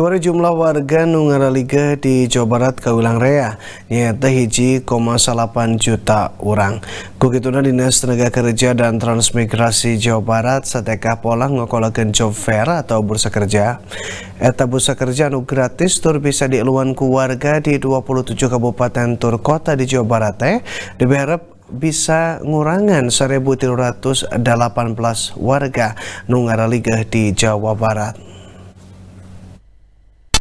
Kiwari jumlah warga Liga di Jawa Barat kaulang rea nyata hiji koma salapan juta orang. Kukituna Dinas Tenaga Kerja dan Transmigrasi Jawa Barat Seteka pola ngokolakan job fair atau bursa kerja. Eta bursa kerja nu gratis tur bisa dieluan ku warga di 27 kabupaten tur kota di Jawa Barat teh diberep bisa ngurangan 1.318 warga Liga di Jawa Barat.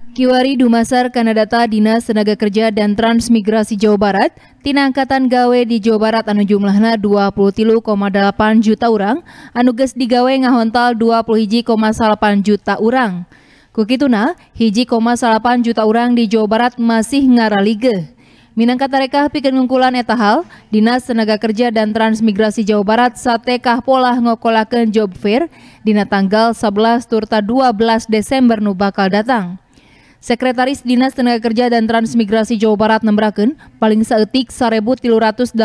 Kiwari Dumasar Kanadata Dinas Tenaga Kerja dan Transmigrasi Jawa Barat, tina angkatan gawe di Jawa Barat anu jumlahna 23,8 juta orang, anuges geus digawe ngahontal 21,8 juta orang. Kukituna, hiji koma salapan juta orang di Jawa Barat masih ngaralige. Minangka tarekah pikeun ngungkulan eta Dinas Tenaga Kerja dan Transmigrasi Jawa Barat satekah pola ngokolakeun job fair dina tanggal 11 turta 12 Desember nu bakal datang. Sekretaris Dinas Tenaga Kerja dan Transmigrasi Jawa Barat nembraken paling seetik 1318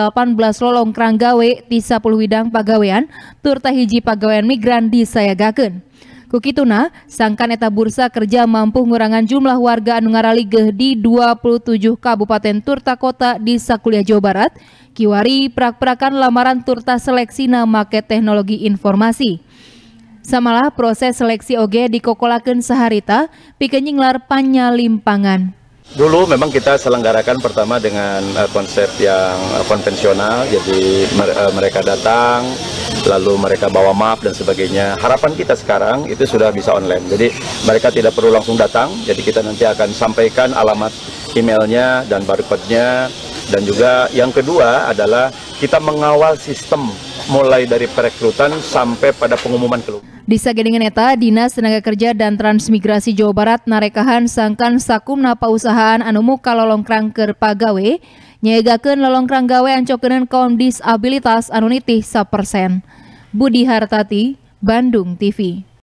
lolong kranggawe di 10 widang pagawean turta hiji pagawean migran Sayagaken, Kukituna, sangkan eta bursa kerja mampu ngurangan jumlah warga anu Ligeh di 27 kabupaten turta kota di sakuliah Jawa Barat, kiwari prak-prakan lamaran turta seleksi nama make teknologi informasi. Samalah proses seleksi oge dikokolakan seharita, pikenyinglar panyalimpangan. Dulu memang kita selenggarakan pertama dengan eh, konsep yang eh, konvensional, jadi eh, mereka datang, lalu mereka bawa map dan sebagainya. Harapan kita sekarang itu sudah bisa online, jadi mereka tidak perlu langsung datang, jadi kita nanti akan sampaikan alamat emailnya dan barcode-nya. Dan juga yang kedua adalah kita mengawal sistem mulai dari perekrutan sampai pada pengumuman keluar. Di Sageningan Eta, Dinas Tenaga Kerja dan Transmigrasi Jawa Barat narekahan sangkan sakumna pausahaan anumu kalolong krangker pagawe, nyegakan lolong gawe ancokenan kaum disabilitas anu nitih sapersen. Budi Hartati, Bandung TV.